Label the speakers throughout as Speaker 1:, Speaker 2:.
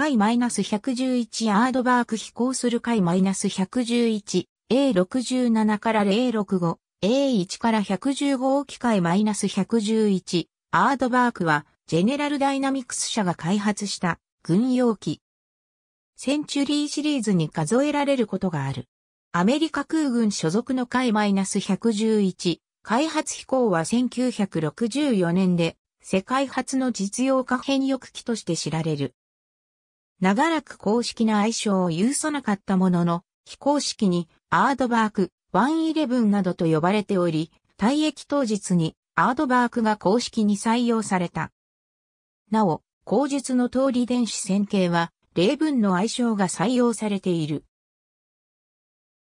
Speaker 1: 回 -111 ヤードバーク飛行する回 -111、A67 から065、A1 から115機械 -111、アードバークは、ジェネラルダイナミクス社が開発した軍用機。センチュリーシリーズに数えられることがある。アメリカ空軍所属のス -111 開発飛行は1964年で世界初の実用化変翼機として知られる。長らく公式な愛称を有さなかったものの、非公式にアードバーク、ワンイレブンなどと呼ばれており、退役当日にアードバークが公式に採用された。なお、口述の通り電子線形は、例文の愛称が採用されている。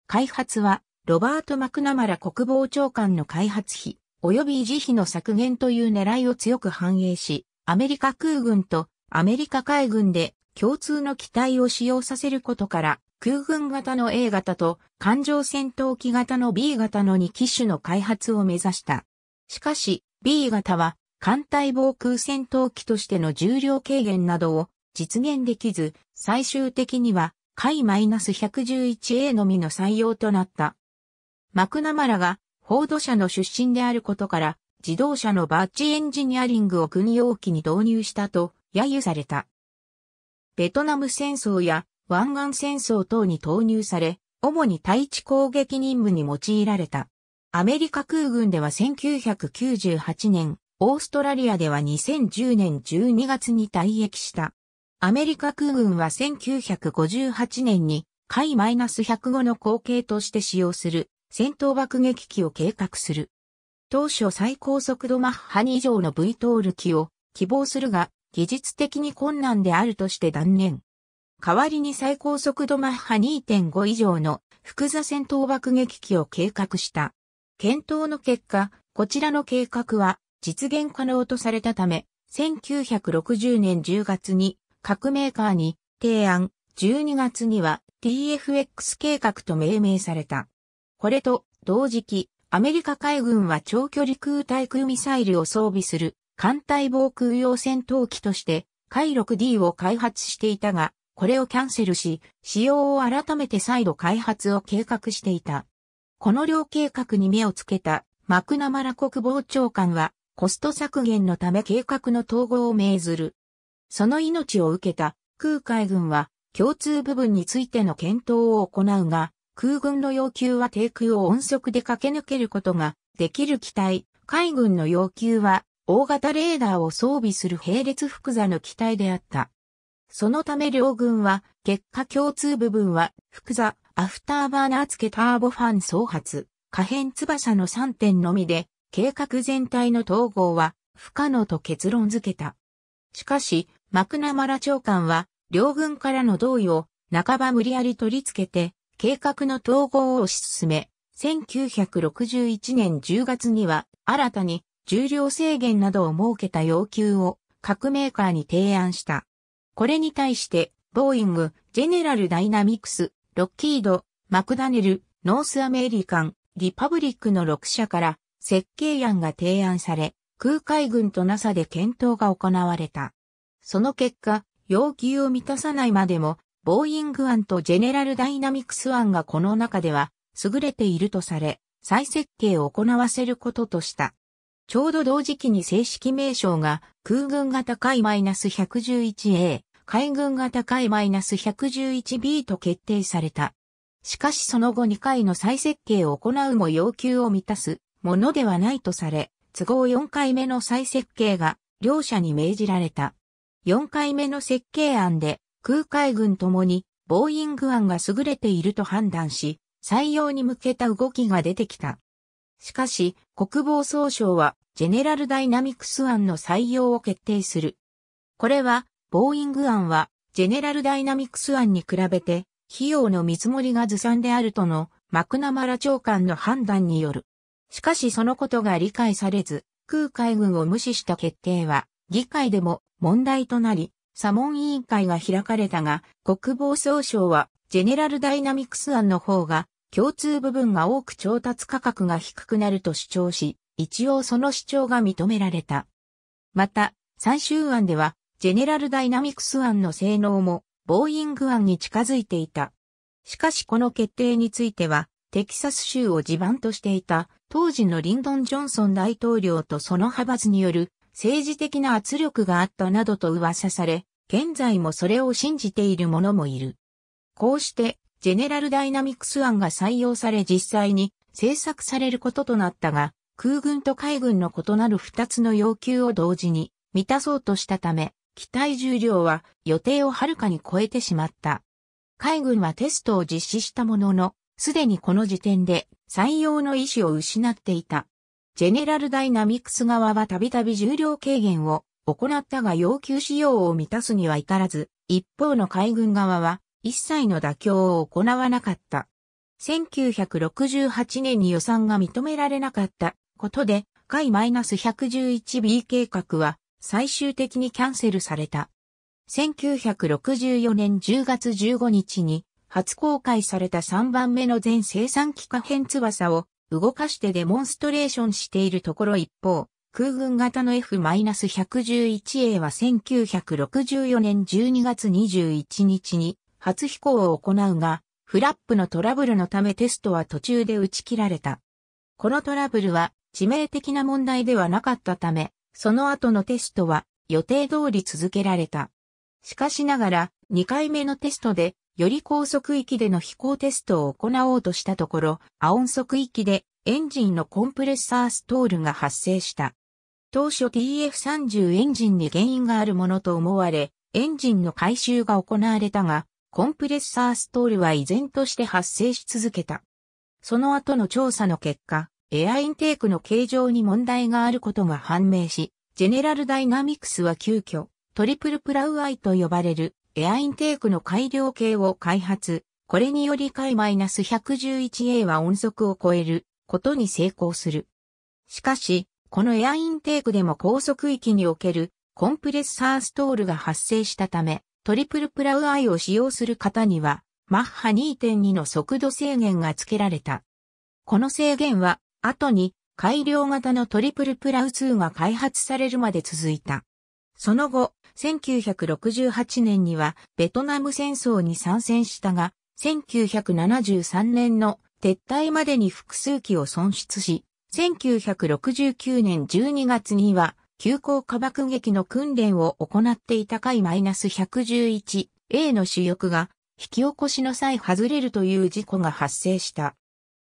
Speaker 1: 開発は、ロバート・マクナマラ国防長官の開発費、及び維持費の削減という狙いを強く反映し、アメリカ空軍とアメリカ海軍で共通の機体を使用させることから、空軍型の A 型と艦上戦闘機型の B 型の2機種の開発を目指した。しかし、B 型は艦隊防空戦闘機としての重量軽減などを実現できず、最終的には、海 -111A のみの採用となった。マクナマラが、フォード社の出身であることから、自動車のバッチエンジニアリングを軍用機に導入したと、揶揄された。ベトナム戦争や湾岸戦争等に投入され、主に対地攻撃任務に用いられた。アメリカ空軍では1998年、オーストラリアでは2010年12月に退役した。アメリカ空軍は1958年に、海 -105 の後継として使用する戦闘爆撃機を計画する。当初最高速度マッハ2以上の V トール機を希望するが、技術的に困難であるとして断念。代わりに最高速度マッハ2.5以上の複座戦闘爆撃機を計画した。検討の結果、こちらの計画は実現可能とされたため、1960年10月に各メーカーに提案、12月には TFX 計画と命名された。これと同時期、アメリカ海軍は長距離空対空ミサイルを装備する艦隊防空用戦闘機として、海 6D を開発していたが、これをキャンセルし、使用を改めて再度開発を計画していた。この両計画に目をつけた、マクナマラ国防長官は、コスト削減のため計画の統合を命ずる。その命を受けた、空海軍は、共通部分についての検討を行うが、空軍の要求は低空を音速で駆け抜けることができる機体、海軍の要求は大型レーダーを装備する並列複座の機体であった。そのため両軍は、結果共通部分は、複座、アフターバーナー付けターボファン総発、可変翼の3点のみで、計画全体の統合は、不可能と結論付けた。しかし、マクナマラ長官は、両軍からの同意を、半ば無理やり取り付けて、計画の統合を推し進め、1961年10月には、新たに、重量制限などを設けた要求を各メーカーに提案した。これに対して、ボーイング、ジェネラルダイナミクス、ロッキード、マクダネル、ノースアメリカン、リパブリックの6社から設計案が提案され、空海軍と NASA で検討が行われた。その結果、要求を満たさないまでも、ボーイング案とジェネラルダイナミクス案がこの中では優れているとされ、再設計を行わせることとした。ちょうど同時期に正式名称が空軍型海 -111A、海軍型海 -111B と決定された。しかしその後2回の再設計を行うも要求を満たすものではないとされ、都合4回目の再設計が両者に命じられた。4回目の設計案で空海軍ともにボーイング案が優れていると判断し、採用に向けた動きが出てきた。しかし、国防総省は、ジェネラルダイナミクス案の採用を決定する。これは、ボーイング案は、ジェネラルダイナミクス案に比べて、費用の見積もりがずさんであるとの、マクナマラ長官の判断による。しかしそのことが理解されず、空海軍を無視した決定は、議会でも問題となり、サモン委員会が開かれたが、国防総省は、ジェネラルダイナミクス案の方が、共通部分が多く調達価格が低くなると主張し、一応その主張が認められた。また、最終案では、ジェネラルダイナミクス案の性能も、ボーイング案に近づいていた。しかしこの決定については、テキサス州を地盤としていた、当時のリンドン・ジョンソン大統領とその派閥による政治的な圧力があったなどと噂され、現在もそれを信じている者もいる。こうして、ジェネラルダイナミクス案が採用され実際に制作されることとなったが、空軍と海軍の異なる2つの要求を同時に満たそうとしたため、機体重量は予定をはるかに超えてしまった。海軍はテストを実施したものの、すでにこの時点で採用の意思を失っていた。ジェネラルダイナミクス側はたびたび重量軽減を行ったが要求仕様を満たすには至らず、一方の海軍側は一切の妥協を行わなかった。1968年に予算が認められなかったことで、海 -111B 計画は最終的にキャンセルされた。1964年10月15日に初公開された3番目の全生産機可変翼を動かしてデモンストレーションしているところ一方、空軍型の F-111A は1964年12月21日に初飛行を行うが、フラップのトラブルのためテストは途中で打ち切られた。このトラブルは致命的な問題ではなかったため、その後のテストは予定通り続けられた。しかしながら、2回目のテストで、より高速域での飛行テストを行おうとしたところ、アオン速域でエンジンのコンプレッサーストールが発生した。当初 TF30 エンジンに原因があるものと思われ、エンジンの回収が行われたが、コンプレッサーストールは依然として発生し続けた。その後の調査の結果、エアインテークの形状に問題があることが判明し、ジェネラルダイナミクスは急遽、トリプルプラウアイと呼ばれるエアインテークの改良系を開発。これにより解 -111A は音速を超えることに成功する。しかし、このエアインテークでも高速域におけるコンプレッサーストールが発生したため、トリプルプラウアイを使用する方には、マッハ2.2の速度制限が付けられた。この制限は、後に改良型のトリプルプラウ2が開発されるまで続いた。その後、1968年にはベトナム戦争に参戦したが、1973年の撤退までに複数機を損失し、1969年12月には急行下爆撃の訓練を行っていた回 -111A の主翼が引き起こしの際外れるという事故が発生した。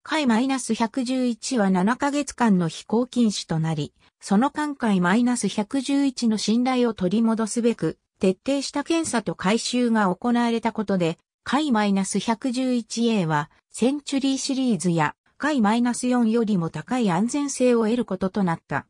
Speaker 1: 回 -111 は7ヶ月間の飛行禁止となり、その間回 -111 の信頼を取り戻すべく、徹底した検査と回収が行われたことで、回 -111A はセンチュリーシリーズや回 -4 よりも高い安全性を得ることとなった。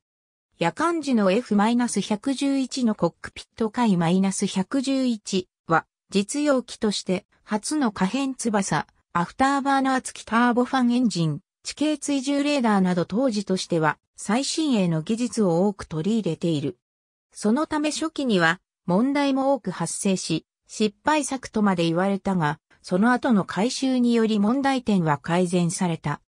Speaker 1: 夜間時の F-111 のコックピット回 -111 は、実用機として、初の可変翼、アフターバーナー付きターボファンエンジン、地形追従レーダーなど当時としては、最新鋭の技術を多く取り入れている。そのため初期には、問題も多く発生し、失敗作とまで言われたが、その後の改修により問題点は改善された。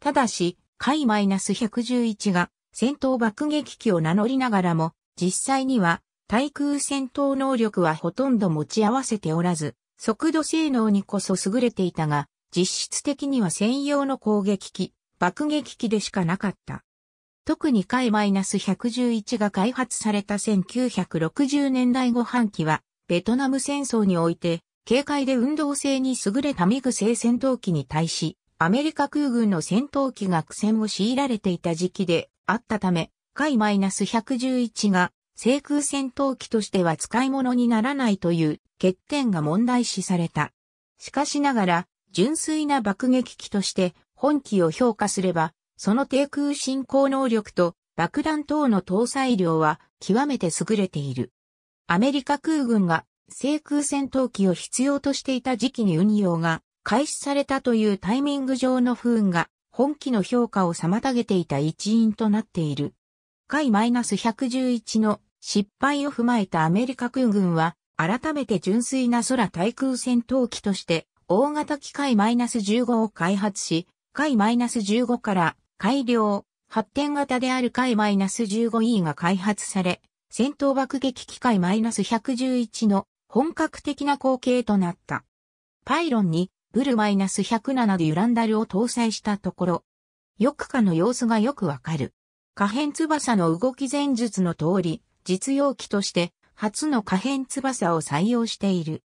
Speaker 1: ただし、回 -111 が戦闘爆撃機を名乗りながらも、実際には対空戦闘能力はほとんど持ち合わせておらず、速度性能にこそ優れていたが、実質的には専用の攻撃機、爆撃機でしかなかった。特に海 -111 が開発された1960年代後半期は、ベトナム戦争において、軽快で運動性に優れたミグ製戦闘機に対し、アメリカ空軍の戦闘機が苦戦を強いられていた時期で、あったため、海 -111 が制空戦闘機としては使い物にならないという欠点が問題視された。しかしながら、純粋な爆撃機として本機を評価すれば、その低空進行能力と爆弾等の搭載量は極めて優れている。アメリカ空軍が制空戦闘機を必要としていた時期に運用が開始されたというタイミング上の不運が本気の評価を妨げていた一因となっている。回 -111 の失敗を踏まえたアメリカ空軍は、改めて純粋な空対空戦闘機として、大型機械 -15 を開発し、回 -15 から改良、発展型である回 -15E が開発され、戦闘爆撃機械 -111 の本格的な光景となった。パイロンにブル -107 でユランダルを搭載したところ、よくかの様子がよくわかる。可変翼の動き前述の通り、実用機として初の可変翼を採用している。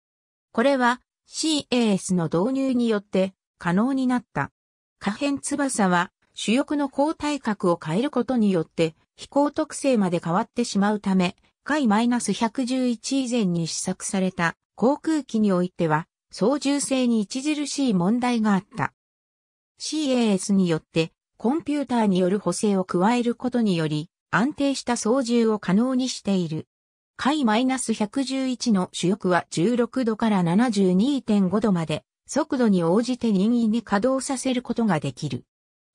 Speaker 1: これは CAS の導入によって可能になった。可変翼は主翼の交代格を変えることによって飛行特性まで変わってしまうため、回 -111 以前に試作された航空機においては操縦性に著しい問題があった。CAS によってコンピューターによる補正を加えることにより安定した操縦を可能にしている。ス -111 の主翼は16度から72.5度まで速度に応じて任意に稼働させることができる。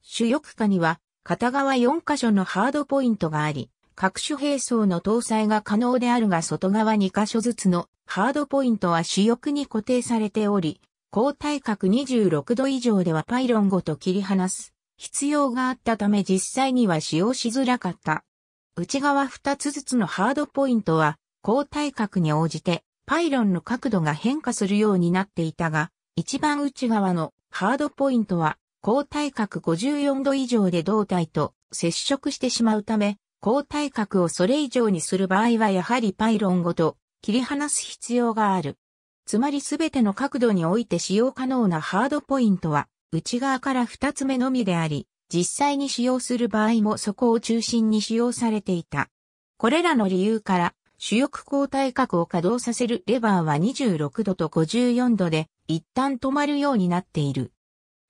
Speaker 1: 主翼下には片側4箇所のハードポイントがあり、各種兵装の搭載が可能であるが外側2箇所ずつのハードポイントは主翼に固定されており、高体角26度以上ではパイロンごと切り離す必要があったため実際には使用しづらかった。内側2つずつのハードポイントは高体角に応じてパイロンの角度が変化するようになっていたが、一番内側のハードポイントは高体角54度以上で胴体と接触してしまうため、高体角をそれ以上にする場合はやはりパイロンごと切り離す必要がある。つまりすべての角度において使用可能なハードポイントは内側から二つ目のみであり、実際に使用する場合もそこを中心に使用されていた。これらの理由から、主翼交代角を稼働させるレバーは26度と54度で一旦止まるようになっている。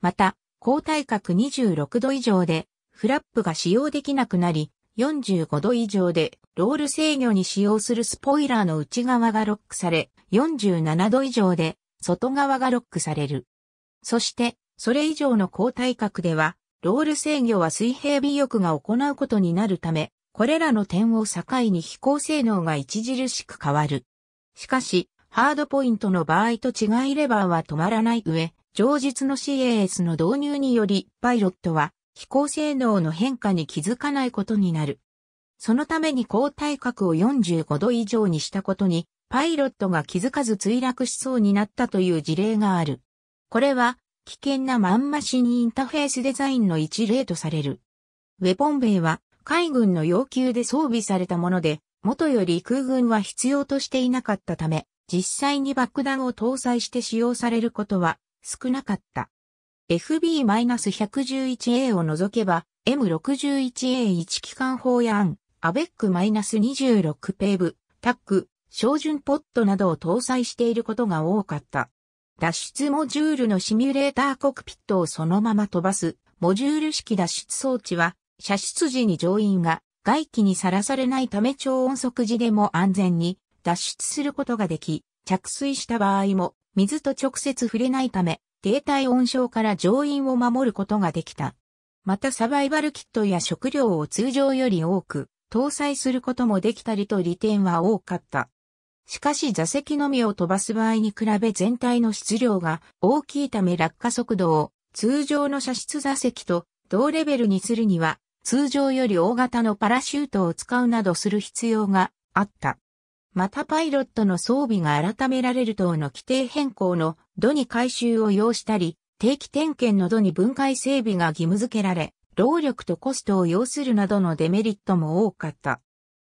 Speaker 1: また、交代角26度以上でフラップが使用できなくなり、45度以上でロール制御に使用するスポイラーの内側がロックされ、47度以上で外側がロックされる。そして、それ以上の高体角では、ロール制御は水平尾翼が行うことになるため、これらの点を境に飛行性能が著しく変わる。しかし、ハードポイントの場合と違いレバーは止まらない上、上述の CAS の導入により、パイロットは飛行性能の変化に気づかないことになる。そのために高体角を45度以上にしたことに、パイロットが気づかず墜落しそうになったという事例がある。これは、危険なマンマシンインターフェースデザインの一例とされる。ウェポンベイは海軍の要求で装備されたもので、元より空軍は必要としていなかったため、実際に爆弾を搭載して使用されることは少なかった。FB-111A を除けば M61A1 機関砲やアン、アベック -26 ペーブ、タック、照準ポットなどを搭載していることが多かった。脱出モジュールのシミュレーターコクピットをそのまま飛ばす、モジュール式脱出装置は、射出時に乗員が外気にさらされないため超音速時でも安全に脱出することができ、着水した場合も水と直接触れないため、低体温症から乗員を守ることができた。またサバイバルキットや食料を通常より多く搭載することもできたりと利点は多かった。しかし座席のみを飛ばす場合に比べ全体の質量が大きいため落下速度を通常の射出座席と同レベルにするには通常より大型のパラシュートを使うなどする必要があった。またパイロットの装備が改められる等の規定変更の度に改修を要したり、定期点検の度に分解整備が義務付けられ、労力とコストを要するなどのデメリットも多かった。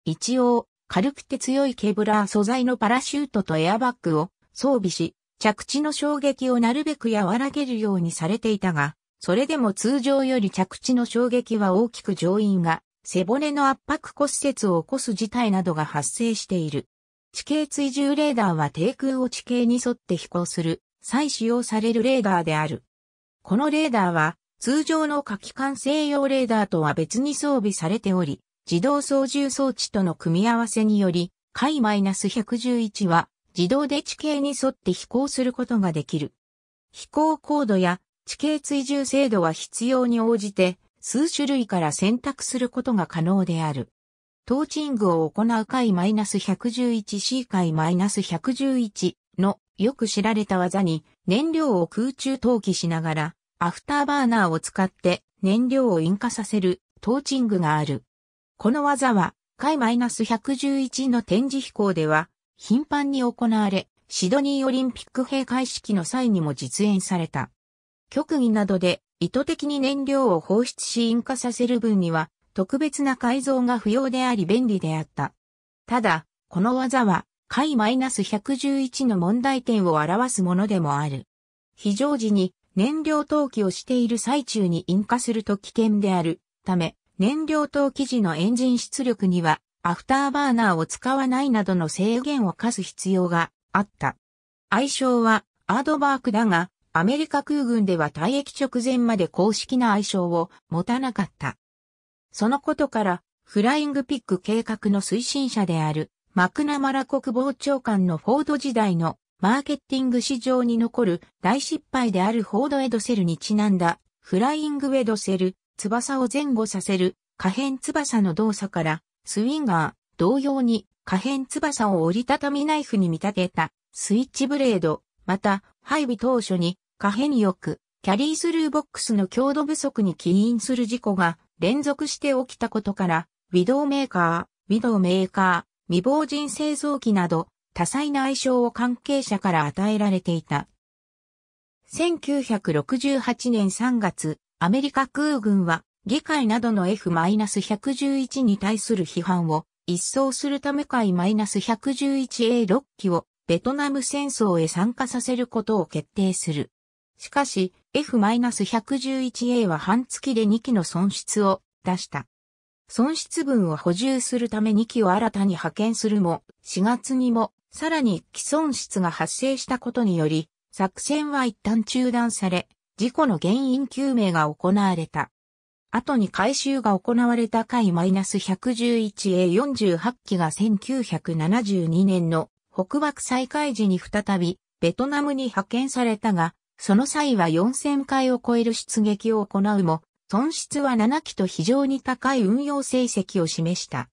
Speaker 1: 一応、軽くて強いケブラー素材のパラシュートとエアバッグを装備し、着地の衝撃をなるべく和らげるようにされていたが、それでも通常より着地の衝撃は大きく乗員が背骨の圧迫骨折を起こす事態などが発生している。地形追従レーダーは低空を地形に沿って飛行する、際使用されるレーダーである。このレーダーは、通常の火器管制用レーダーとは別に装備されており、自動操縦装置との組み合わせにより、海 -111 は自動で地形に沿って飛行することができる。飛行高度や地形追従精度は必要に応じて数種類から選択することが可能である。トーチングを行う回 -111C 回 -111 のよく知られた技に燃料を空中投棄しながらアフターバーナーを使って燃料を引火させるトーチングがある。この技は回 -111 の展示飛行では頻繁に行われシドニーオリンピック閉会式の際にも実演された。極技などで意図的に燃料を放出し引火させる分には特別な改造が不要であり便利であった。ただ、この技は、解 -111 の問題点を表すものでもある。非常時に燃料投機をしている最中に引火すると危険であるため、燃料投機時のエンジン出力にはアフターバーナーを使わないなどの制限を課す必要があった。愛称はアードバークだが、アメリカ空軍では退役直前まで公式な愛称を持たなかった。そのことから、フライングピック計画の推進者である、マクナマラ国防長官のフォード時代のマーケティング市場に残る大失敗であるフォードエドセルにちなんだ、フライングウェドセル、翼を前後させる、可変翼の動作から、スインガー、同様に可変翼を折りたたみナイフに見立てた、スイッチブレード、また、配備当初に、可変翼、キャリースルーボックスの強度不足に起因する事故が連続して起きたことから、ウィドウメーカー、ウィドウメーカー、未亡人製造機など、多彩な愛称を関係者から与えられていた。1968年3月、アメリカ空軍は、議会などの F-111 に対する批判を一掃するため海 -111A6 機をベトナム戦争へ参加させることを決定する。しかし、F-111A は半月で2機の損失を出した。損失分を補充するため2機を新たに派遣するも、4月にもさらに既損失が発生したことにより、作戦は一旦中断され、事故の原因究明が行われた。後に回収が行われた回 -111A48 機が1972年の北爆再開時に再びベトナムに派遣されたが、その際は4000回を超える出撃を行うも、損失は7機と非常に高い運用成績を示した。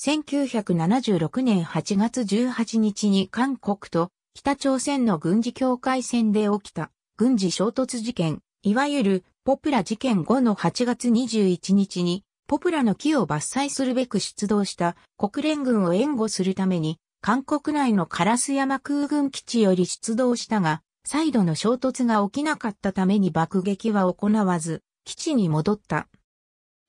Speaker 1: 1976年8月18日に韓国と北朝鮮の軍事境界線で起きた軍事衝突事件、いわゆるポプラ事件後の8月21日にポプラの木を伐採するべく出動した国連軍を援護するために韓国内のカラス山空軍基地より出動したが再度の衝突が起きなかったために爆撃は行わず、基地に戻った。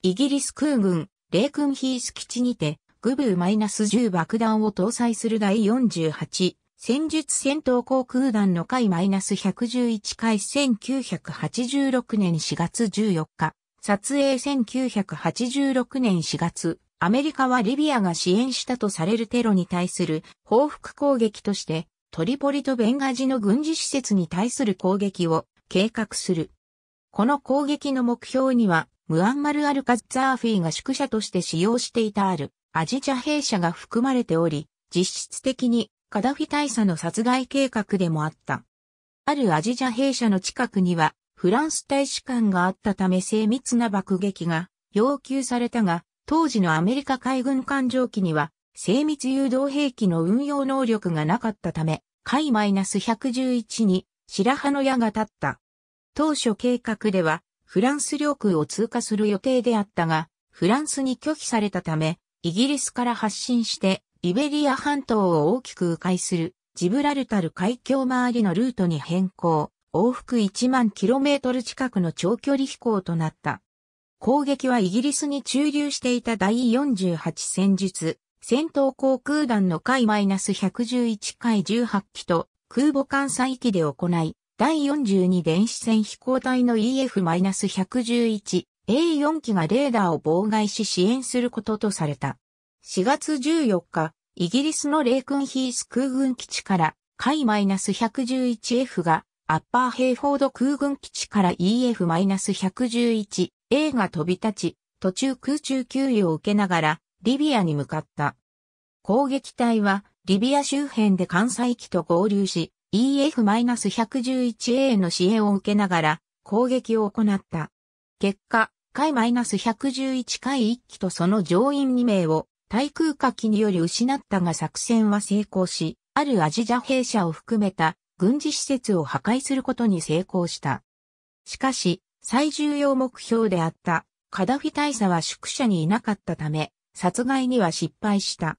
Speaker 1: イギリス空軍、レイクンヒース基地にて、グブー -10 爆弾を搭載する第48戦術戦闘航空団の回 -111 回1986年4月14日、撮影1986年4月、アメリカはリビアが支援したとされるテロに対する報復攻撃としてトリポリとベンガジの軍事施設に対する攻撃を計画する。この攻撃の目標には、ムアンマル・アル・カッザーフィーが宿舎として使用していたあるアジチャ兵舎が含まれており、実質的にカダフィ大佐の殺害計画でもあった。あるアジジャ兵舎の近くにはフランス大使館があったため精密な爆撃が要求されたが、当時のアメリカ海軍艦上機には精密誘導兵器の運用能力がなかったため、海 -111 に白羽の矢が立った。当初計画では、フランス領空を通過する予定であったが、フランスに拒否されたため、イギリスから発進して、イベリア半島を大きく迂回する、ジブラルタル海峡周りのルートに変更、往復1万キロメートル近くの長距離飛行となった。攻撃はイギリスに駐留していた第48戦術、戦闘航空団の回 -111 回18機と空母艦載機で行い、第42電子戦飛行隊の EF-111A4 機がレーダーを妨害し支援することとされた。4月14日、イギリスのレイクンヒース空軍基地から海 -111F がアッパーヘイフォード空軍基地から EF-111A が飛び立ち、途中空中給油を受けながらリビアに向かった。攻撃隊はリビア周辺で艦載機と合流し、EF-111A の支援を受けながら攻撃を行った。結果、海 -111 海1機とその乗員2名を対空火器により失ったが作戦は成功し、あるアジジャ兵舎を含めた軍事施設を破壊することに成功した。しかし、最重要目標であったカダフィ大佐は宿舎にいなかったため、殺害には失敗した。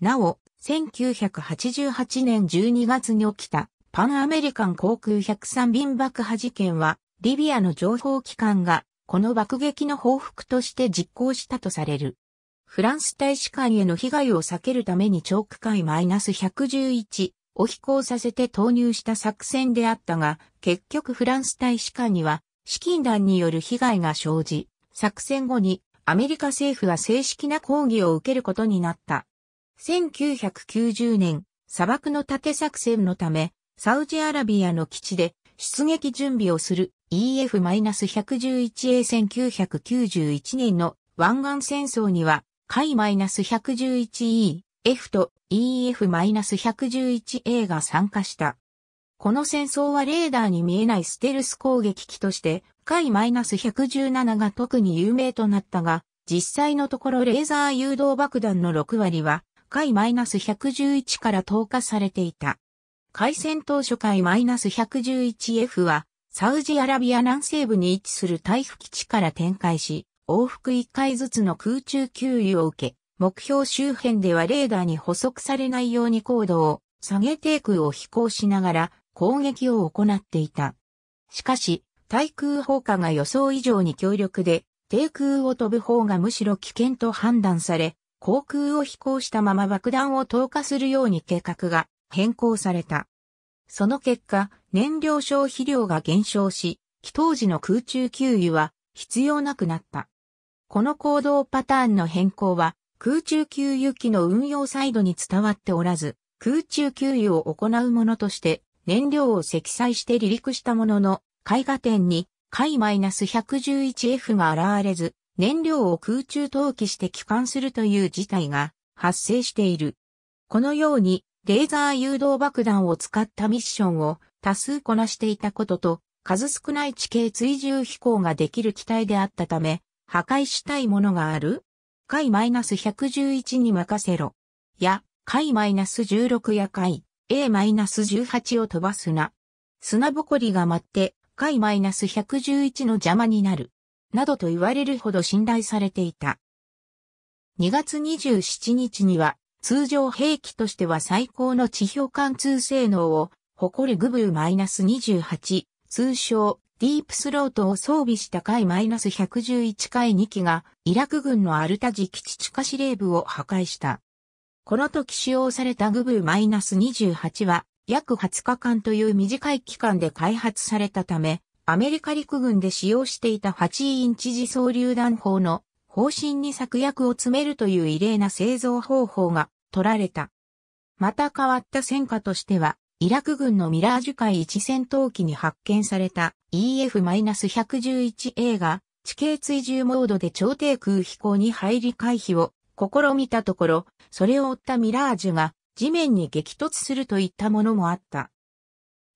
Speaker 1: なお、1988年12月に起きたパンアメリカン航空103便爆破事件は、リビアの情報機関がこの爆撃の報復として実行したとされる。フランス大使館への被害を避けるために長区ス -111 を飛行させて投入した作戦であったが、結局フランス大使館には資金団による被害が生じ、作戦後にアメリカ政府は正式な抗議を受けることになった。1990年、砂漠の盾作戦のため、サウジアラビアの基地で出撃準備をする EF-111A1991 年の湾岸戦争には、海 -111E、F と EF-111A が参加した。この戦争はレーダーに見えないステルス攻撃機として、海 -117 が特に有名となったが、実際のところレーザー誘導爆弾の6割は、海 -111 から投下されていた。海戦当初海 -111F は、サウジアラビア南西部に位置する台風基地から展開し、往復1回ずつの空中給油を受け、目標周辺ではレーダーに捕捉されないように高度を下げ低空を飛行しながら攻撃を行っていた。しかし、対空砲火が予想以上に強力で、低空を飛ぶ方がむしろ危険と判断され、航空を飛行したまま爆弾を投下するように計画が変更された。その結果、燃料消費量が減少し、起当時の空中給油は必要なくなった。この行動パターンの変更は、空中給油機の運用サイドに伝わっておらず、空中給油を行うものとして燃料を積載して離陸したものの、絵画展に、海 -111F が現れず、燃料を空中投棄して帰還するという事態が発生している。このように、レーザー誘導爆弾を使ったミッションを多数こなしていたことと、数少ない地形追従飛行ができる機体であったため、破壊したいものがある海 -111 に任せろ。や、海 -16 や海 A-18 を飛ばすな。砂ぼこりが舞って、回－ -111 の邪魔になる。などと言われるほど信頼されていた。2月27日には、通常兵器としては最高の地表貫通性能を誇るグブー -28、通称ディープスロートを装備した回 -111 回2機がイラク軍のアルタジ基地地下司令部を破壊した。この時使用されたグブー -28 は約20日間という短い期間で開発されたため、アメリカ陸軍で使用していた8インチ自送榴弾砲の方針に策略を詰めるという異例な製造方法が取られた。また変わった戦果としては、イラク軍のミラージュ海1戦闘機に発見された EF-111A が地形追従モードで超低空飛行に入り回避を試みたところ、それを追ったミラージュが地面に激突するといったものもあった。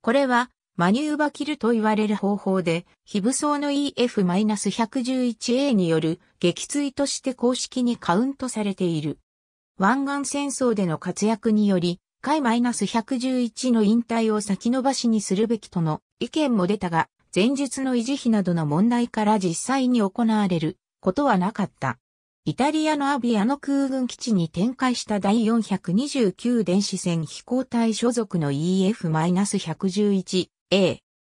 Speaker 1: これは、マニューバキルと言われる方法で、非武装の EF-111A による撃墜として公式にカウントされている。湾岸戦争での活躍により、海 -111 の引退を先延ばしにするべきとの意見も出たが、前述の維持費などの問題から実際に行われることはなかった。イタリアのアビアの空軍基地に展開した第429電子戦飛行隊所属の EF-111A。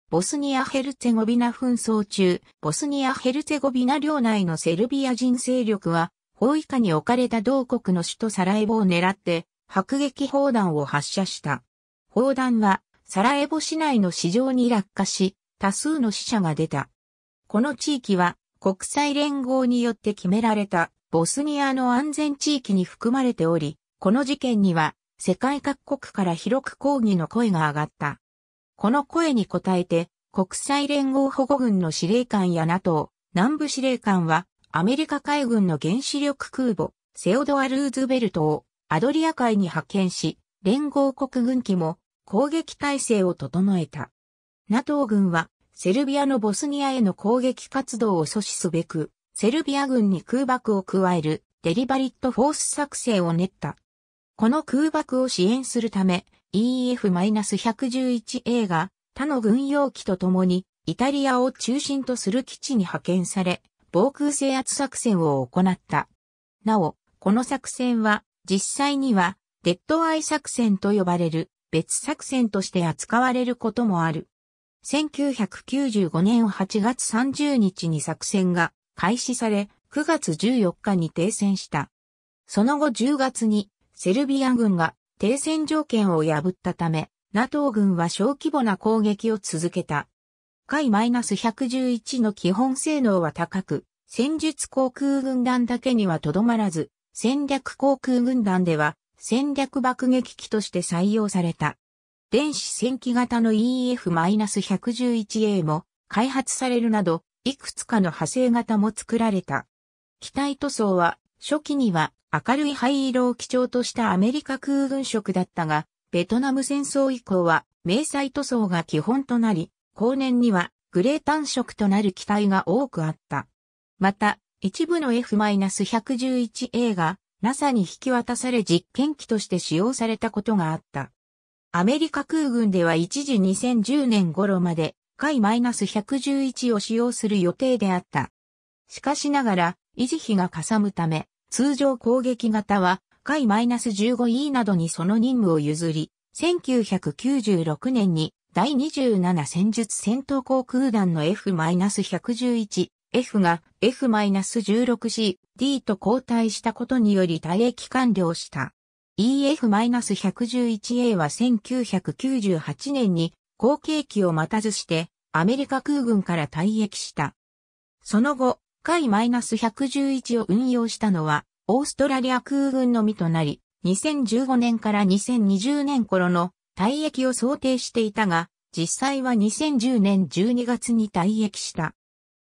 Speaker 1: ボスニア・ヘルツェゴビナ紛争中、ボスニア・ヘルツェゴビナ領内のセルビア人勢力は、包囲下に置かれた同国の首都サラエボを狙って、迫撃砲弾を発射した。砲弾は、サラエボ市内の市場に落下し、多数の死者が出た。この地域は、国際連合によって決められたボスニアの安全地域に含まれており、この事件には世界各国から広く抗議の声が上がった。この声に応えて、国際連合保護軍の司令官や NATO、南部司令官は、アメリカ海軍の原子力空母、セオドア・ルーズベルトをアドリア海に派遣し、連合国軍機も攻撃態勢を整えた。NATO 軍は、セルビアのボスニアへの攻撃活動を阻止すべく、セルビア軍に空爆を加えるデリバリットフォース作戦を練った。この空爆を支援するため EF-111A が他の軍用機と共にイタリアを中心とする基地に派遣され、防空制圧作戦を行った。なお、この作戦は実際にはデッドアイ作戦と呼ばれる別作戦として扱われることもある。1995年8月30日に作戦が開始され、9月14日に停戦した。その後10月にセルビア軍が停戦条件を破ったため、NATO 軍は小規模な攻撃を続けた。ス1 1 1の基本性能は高く、戦術航空軍団だけにはとどまらず、戦略航空軍団では戦略爆撃機として採用された。電子戦機型の EF-111A も開発されるなど、いくつかの派生型も作られた。機体塗装は、初期には明るい灰色を基調としたアメリカ空軍色だったが、ベトナム戦争以降は、迷彩塗装が基本となり、後年にはグレー単色となる機体が多くあった。また、一部の F-111A が NASA に引き渡され実験機として使用されたことがあった。アメリカ空軍では一時2010年頃まで回 -111 を使用する予定であった。しかしながら、維持費がかさむため、通常攻撃型は、回 -15E などにその任務を譲り、1996年に第27戦術戦闘航空団の F-111、F が F-16C、D と交代したことにより退役完了した。EF-111A は1998年に後継機を待たずしてアメリカ空軍から退役した。その後、海 -111 を運用したのは、オーストラリア空軍のみとなり、2015年から2020年頃の退役を想定していたが、実際は2010年12月に退役した。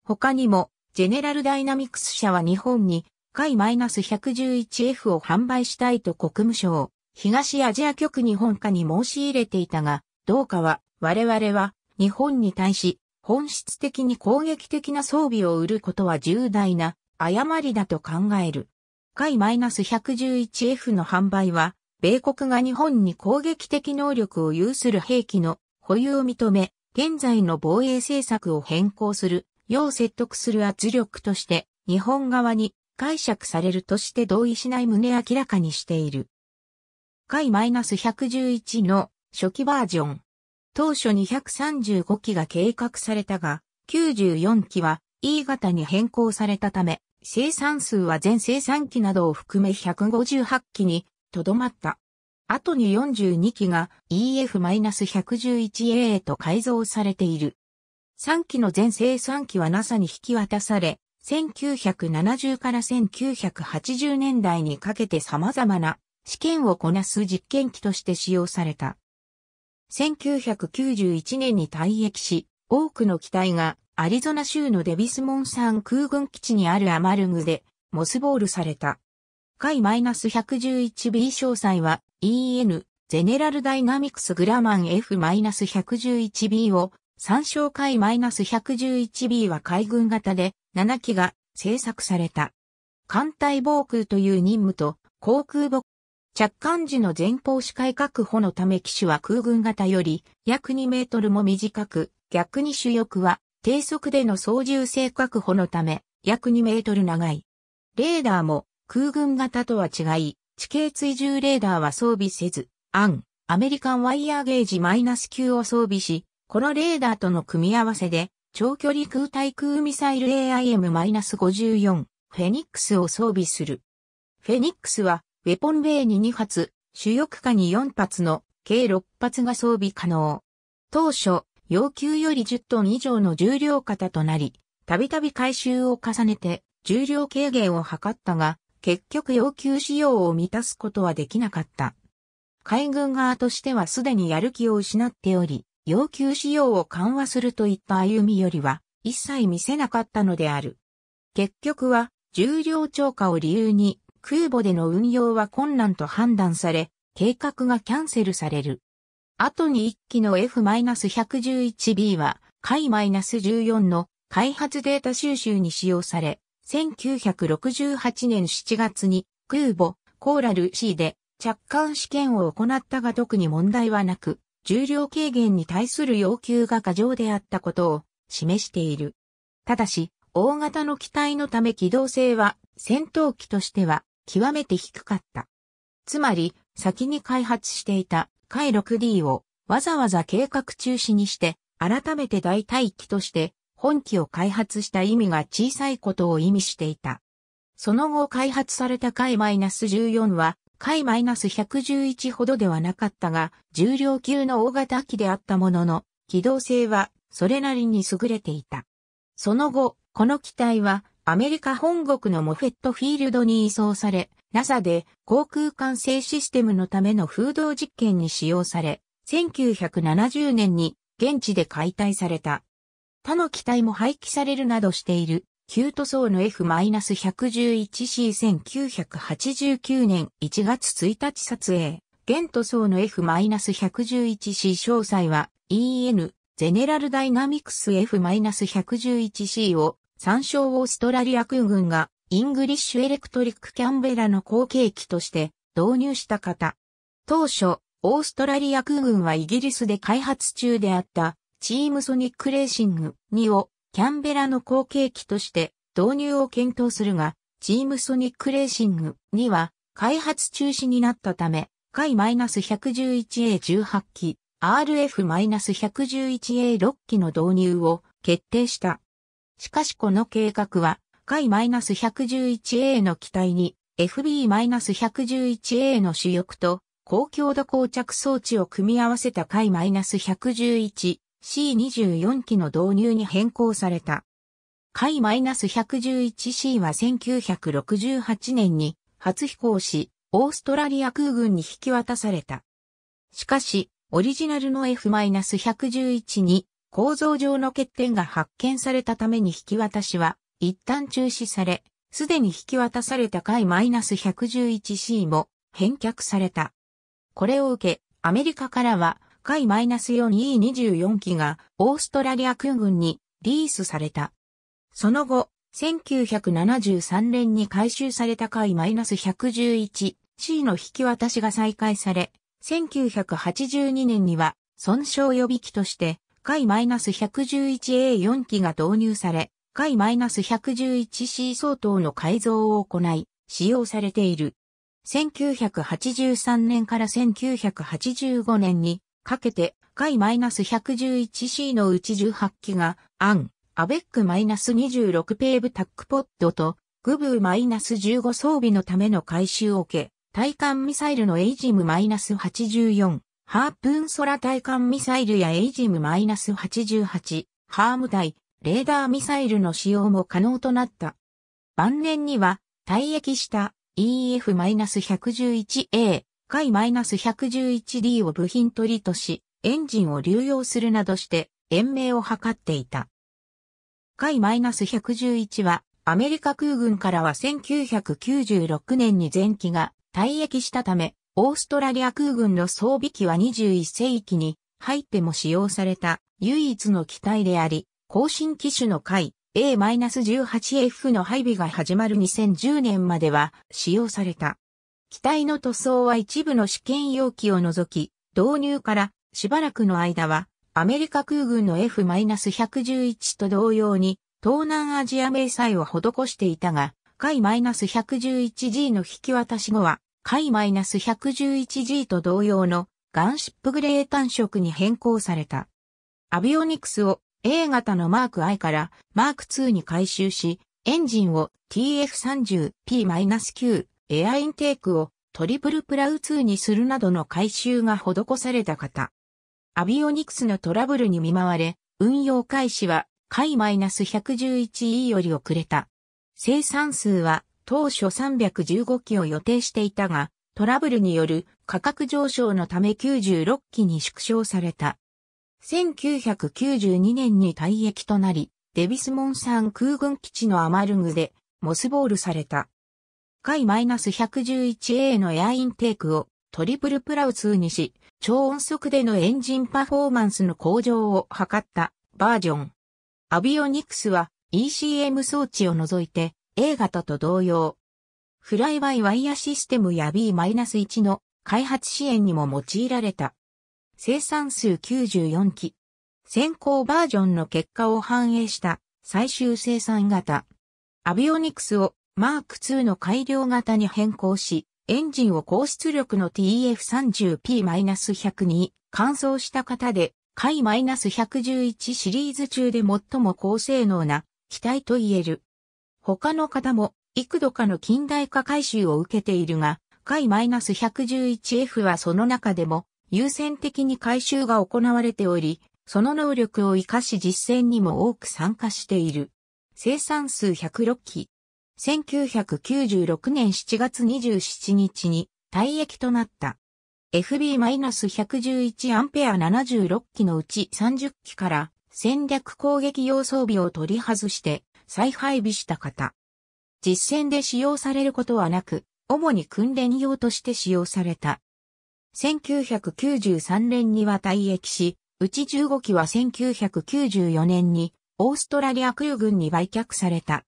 Speaker 1: 他にも、ジェネラルダイナミクス社は日本に、海 -111F を販売したいと国務省、東アジア局日本課に申し入れていたが、どうかは、我々は日本に対し、本質的に攻撃的な装備を売ることは重大な誤りだと考える。海 -111F の販売は、米国が日本に攻撃的能力を有する兵器の保有を認め、現在の防衛政策を変更する、要説得する圧力として、日本側に解釈されるとして同意しない旨明らかにしている。海 -111 の初期バージョン。当初235機が計画されたが、94機は E 型に変更されたため、生産数は全生産機などを含め158機にとどまった。後に42機が EF-111A と改造されている。3機の全生産機は NASA に引き渡され、1970から1980年代にかけて様々な試験をこなす実験機として使用された。1991年に退役し、多くの機体がアリゾナ州のデビスモンサン空軍基地にあるアマルグでモスボールされた。海 -111B 詳細は EN ゼネラルダイナミクスグラマン F-111B を参照海 -111B は海軍型で7機が製作された。艦隊防空という任務と航空母着艦時の前方視界確保のため機種は空軍型より約2メートルも短く、逆に主翼は低速での操縦性確保のため約2メートル長い。レーダーも空軍型とは違い、地形追従レーダーは装備せず、アン、アメリカンワイヤーゲージ -9 を装備し、このレーダーとの組み合わせで、長距離空対空ミサイル AIM-54 フェニックスを装備する。フェニックスはウェポンウェイに2発、主翼下に4発の計6発が装備可能。当初、要求より10トン以上の重量型となり、たびたび回収を重ねて重量軽減を図ったが、結局要求仕様を満たすことはできなかった。海軍側としてはすでにやる気を失っており、要求仕様を緩和するといった歩みよりは一切見せなかったのである。結局は重量超過を理由に空母での運用は困難と判断され、計画がキャンセルされる。後に1機の F-111B は、海 -14 の開発データ収集に使用され、1968年7月に空母コーラル C で着艦試験を行ったが特に問題はなく、重量軽減に対する要求が過剰であったことを示している。ただし、大型の機体のため機動性は戦闘機としては極めて低かった。つまり、先に開発していた回 6D をわざわざ計画中止にして、改めて代替機として本機を開発した意味が小さいことを意味していた。その後開発された回 -14 は、回 -111 ほどではなかったが、重量級の大型機であったものの、機動性はそれなりに優れていた。その後、この機体はアメリカ本国のモフェットフィールドに移送され、NASA で航空管制システムのための風洞実験に使用され、1970年に現地で解体された。他の機体も廃棄されるなどしている、旧塗装の F-111C1989 年1月1日撮影。現塗装の F-111C 詳細は EN ゼネラルダイナミクス F-111C を参照オーストラリア空軍がイングリッシュエレクトリックキャンベラの後継機として導入した方。当初、オーストラリア空軍はイギリスで開発中であったチームソニックレーシング2をキャンベラの後継機として導入を検討するが、チームソニックレーシング2は開発中止になったため、海 -111A18 機、RF-111A6 機の導入を決定した。しかしこの計画は、海 -111A の機体に FB-111A の主翼と高強度膠着装置を組み合わせた海 -111C24 機の導入に変更された。海 -111C は1968年に初飛行し、オーストラリア空軍に引き渡された。しかし、オリジナルの F-111 に構造上の欠点が発見されたために引き渡しは一旦中止され、すでに引き渡された回 -111C も返却された。これを受け、アメリカからは回 -4E24 機がオーストラリア空軍にリースされた。その後、1973年に回収された回 -111C の引き渡しが再開され、1982年には損傷予備機として海 -111A4 機が導入され、海 -111C 相当の改造を行い、使用されている。1983年から1985年にかけて、海 -111C のうち18機が、アン、アベック -26 ペーブタックポッドと、グブー -15 装備のための改修を受け、対艦ミサイルのエイジム -84、ハープーン空対艦ミサイルやエイジム -88、ハーム対レーダーミサイルの使用も可能となった。晩年には退役した EF-111A、海 -111D を部品取りとし、エンジンを流用するなどして延命を図っていた。海 -111 はアメリカ空軍からは1996年に前期が退役したため、オーストラリア空軍の装備機は21世紀に入っても使用された唯一の機体であり、更新機種の回 A-18F の配備が始まる2010年までは使用された。機体の塗装は一部の試験容器を除き、導入からしばらくの間はアメリカ空軍の F-111 と同様に東南アジア迷彩を施していたが、回 -111G の引き渡し後は解 -111G と同様のガンシップグレー単色に変更された。アビオニクスを A 型のマーク I からマーク2に回収し、エンジンを TF30P-9 エアインテークをトリプルプラウ2にするなどの回収が施された方。アビオニクスのトラブルに見舞われ、運用開始は解 -111E より遅れた。生産数は当初315機を予定していたが、トラブルによる価格上昇のため96機に縮小された。1992年に退役となり、デビスモンサン空軍基地のアマルグでモスボールされた。海 -111A のエアインテークをトリプルプラウ2にし、超音速でのエンジンパフォーマンスの向上を図ったバージョン。アビオニクスは ECM 装置を除いて A 型と同様。フライバイワイヤシステムや B-1 の開発支援にも用いられた。生産数94機。先行バージョンの結果を反映した最終生産型。アビオニクスをマーク2の改良型に変更し、エンジンを高出力の TF30P-100 に換装した型で、海 -111 シリーズ中で最も高性能な機体と言える。他の方も幾度かの近代化改修を受けているが、解 -111F はその中でも優先的に改修が行われており、その能力を活かし実践にも多く参加している。生産数106機。1996年7月27日に退役となった。FB-111 アンペア76機のうち30機から戦略攻撃用装備を取り外して再配備した型。実戦で使用されることはなく、主に訓練用として使用された。1993年には退役し、うち15機は1994年にオーストラリア空軍に売却された。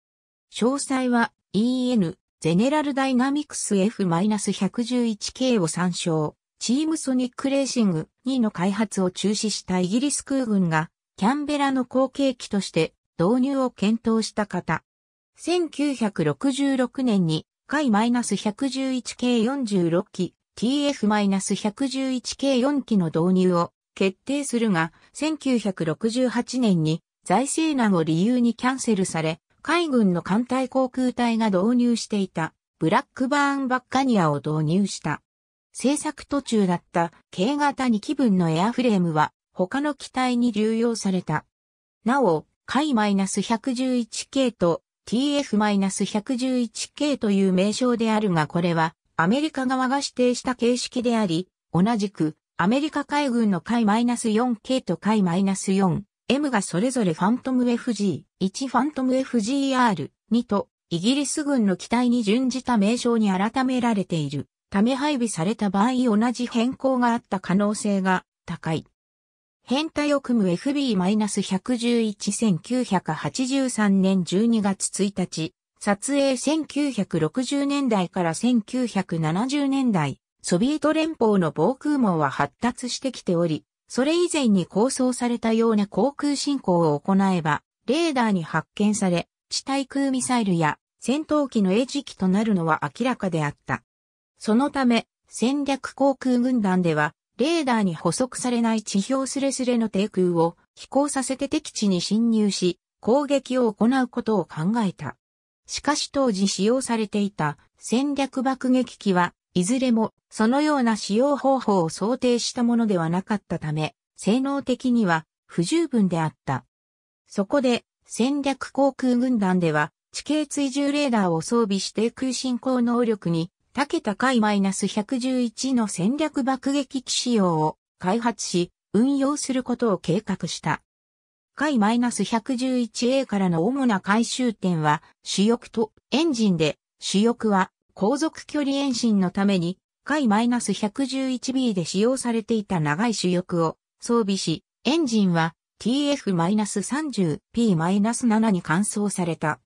Speaker 1: 詳細は EN ゼネラルダイナミクス F-111K を参照。チームソニックレーシング2の開発を中止したイギリス空軍がキャンベラの後継機として導入を検討した方。1966年に、海 -111 系46機、TF-111 系4機の導入を決定するが、1968年に財政難を理由にキャンセルされ、海軍の艦隊航空隊が導入していたブラックバーンバッカニアを導入した。製作途中だった K 型2機分のエアフレームは他の機体に流用された。なお、海1 1 1 k と TF-111K という名称であるがこれはアメリカ側が指定した形式であり、同じくアメリカ海軍の海4 k と海4 m がそれぞれファントム FG、1ファントム FGR、2とイギリス軍の機体に準じた名称に改められているため配備された場合同じ変更があった可能性が高い。変態を組む FB-111-1983 年12月1日、撮影1960年代から1970年代、ソビエト連邦の防空網は発達してきており、それ以前に構想されたような航空振興を行えば、レーダーに発見され、地対空ミサイルや戦闘機の餌食となるのは明らかであった。そのため、戦略航空軍団では、レーダーに捕捉されない地表スレスレの低空を飛行させて敵地に侵入し、攻撃を行うことを考えた。しかし当時使用されていた戦略爆撃機はいずれもそのような使用方法を想定したものではなかったため、性能的には不十分であった。そこで戦略航空軍団では地形追従レーダーを装備して空進行能力に竹高い -111 の戦略爆撃機仕様を開発し、運用することを計画した。ス -111A からの主な回収点は、主翼とエンジンで、主翼は航続距離延伸のために、ス -111B で使用されていた長い主翼を装備し、エンジンは TF-30P-7 に換装された。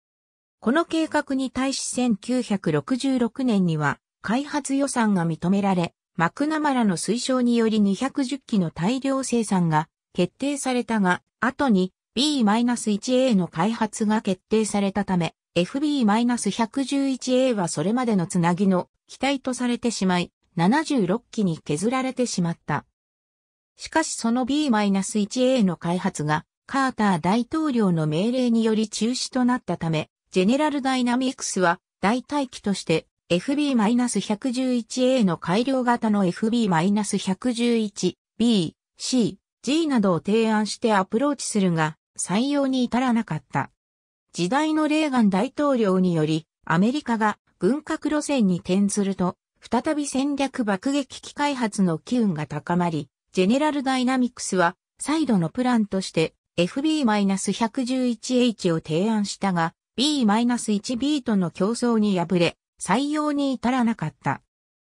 Speaker 1: この計画に対し1966年には開発予算が認められ、マクナマラの推奨により210機の大量生産が決定されたが、後に B-1A の開発が決定されたため、FB-111A はそれまでのつなぎの機体とされてしまい、76機に削られてしまった。しかしその B-1A の開発が、カーター大統領の命令により中止となったため、ジェネラルダイナミクスは代替機として FB-111A の改良型の FB-111B、C、G などを提案してアプローチするが採用に至らなかった。時代のレーガン大統領によりアメリカが軍拡路線に転ずると再び戦略爆撃機開発の機運が高まり、ジェネラルダイナミクスは再度のプランとして FB-111H を提案したが、B-1 b との競争に敗れ、採用に至らなかった。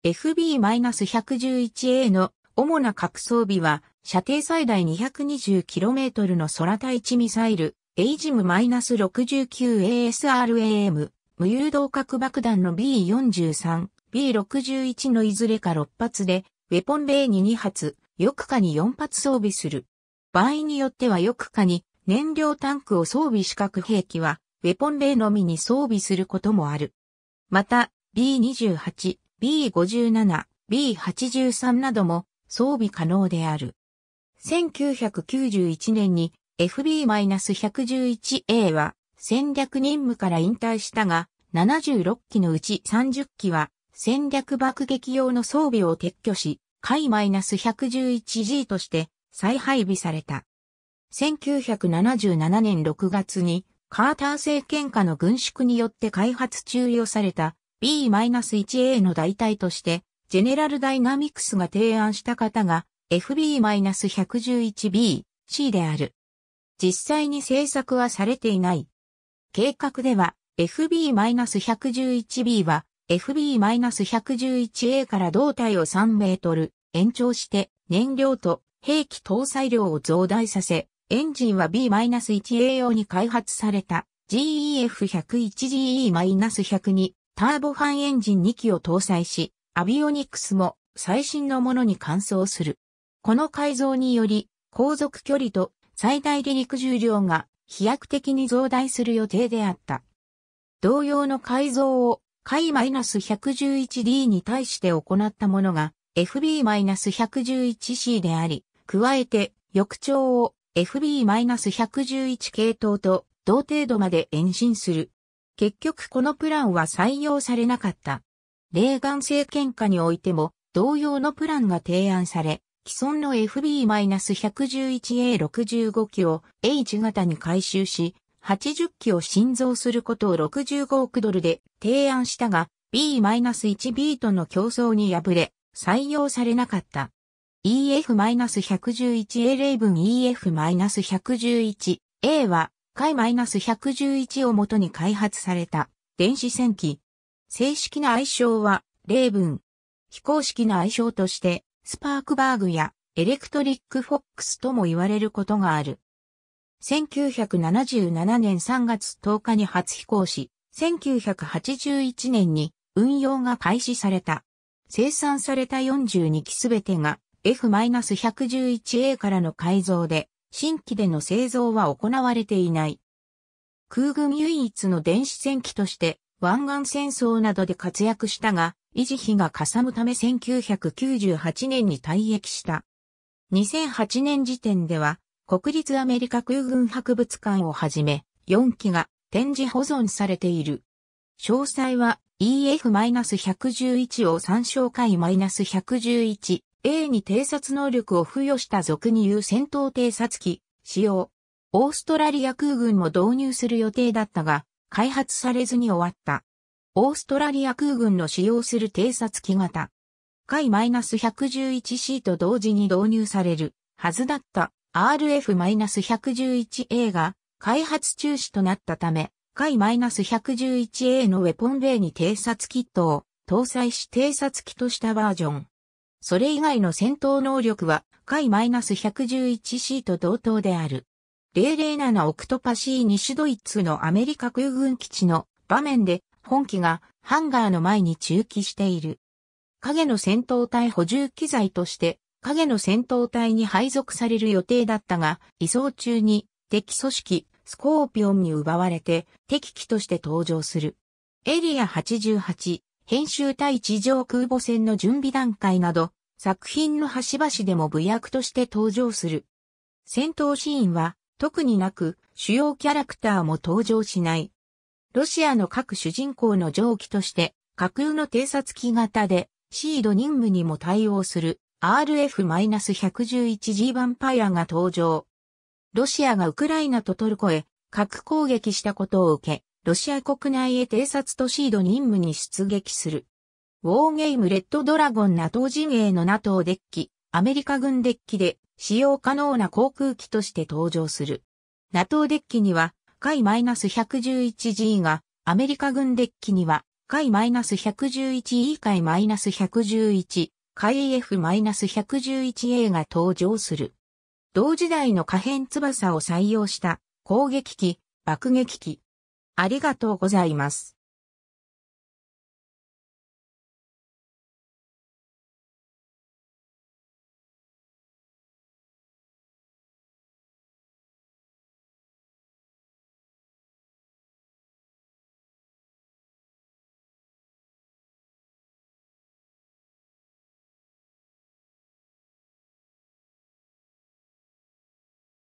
Speaker 1: FB-111A の主な核装備は、射程最大 220km の空対地ミサイル、エイジム -69ASRAM、無誘導核爆弾の B43、B61 のいずれか6発で、ウェポン例に2発、翼下に4発装備する。場合によっては翼下に燃料タンクを装備四角兵器はウェポン例のみに装備することもある。また、B28、B57、B83 なども装備可能である。1991年に FB-111A は戦略任務から引退したが、76機のうち30機は戦略爆撃用の装備を撤去し、海 -111G として再配備された。1977年6月にカーター政権下の軍縮によって開発中与された B-1A の代替として、ジェネラルダイナミクスが提案した方が FB-111B、C である。実際に製作はされていない。計画では FB-111B は FB-111A から胴体を3メートル延長して燃料と兵器搭載量を増大させエンジンは B-1A 用に開発された GEF101GE-102 ターボファンエンジン2機を搭載し、アビオニクスも最新のものに換装する。この改造により、航続距離と最大離陸重量が飛躍的に増大する予定であった。同様の改造を海 -111D に対して行ったものが FB-111C であり、加えて、翼長を FB-111 系統と同程度まで延伸する。結局このプランは採用されなかった。レーガン政権下においても同様のプランが提案され、既存の FB-111A65 機を H 型に回収し、80機を新造することを65億ドルで提案したが、B-1B との競争に敗れ、採用されなかった。EF-111A ブン EF-111A は、解 -111 をもとに開発された電子戦機。正式な愛称は、例文。非公式な愛称として、スパークバーグやエレクトリックフォックスとも言われることがある。1977年3月10日に初飛行し、1981年に運用が開始された。生産された42機すべてが F-111A からの改造で、新規での製造は行われていない。空軍唯一の電子戦機として、湾岸戦争などで活躍したが、維持費がかさむため1998年に退役した。2008年時点では、国立アメリカ空軍博物館をはじめ、4機が展示保存されている。詳細は EF-111 を参照回 -111 A に偵察能力を付与した俗に言う戦闘偵察機使用。オーストラリア空軍も導入する予定だったが、開発されずに終わった。オーストラリア空軍の使用する偵察機型。海 -111C と同時に導入されるはずだった RF-111A が開発中止となったため、海 -111A のウェポンベに偵察キットを搭載し偵察機としたバージョン。それ以外の戦闘能力は、回 -111C と同等である。007オクトパシー西ドイツのアメリカ空軍基地の場面で本機がハンガーの前に駐機している。影の戦闘隊補充機材として影の戦闘隊に配属される予定だったが移送中に敵組織スコーピオンに奪われて敵機として登場する。エリア88編集対地上空母戦の準備段階など、作品の端々でも武役として登場する。戦闘シーンは特になく、主要キャラクターも登場しない。ロシアの各主人公の上記として、架空の偵察機型で、シード任務にも対応する RF-111G ヴァンパイアが登場。ロシアがウクライナとトルコへ核攻撃したことを受け、ロシア国内へ偵察とシード任務に出撃する。ウォーゲームレッドドラゴン NATO 陣営の NATO デッキ、アメリカ軍デッキで使用可能な航空機として登場する。NATO デッキには、海 -111G が、アメリカ軍デッキには、海 -111E 海 -111、海 F-111A が登場する。同時代の可変翼を採用した攻撃機、爆撃機、ありがとうございます。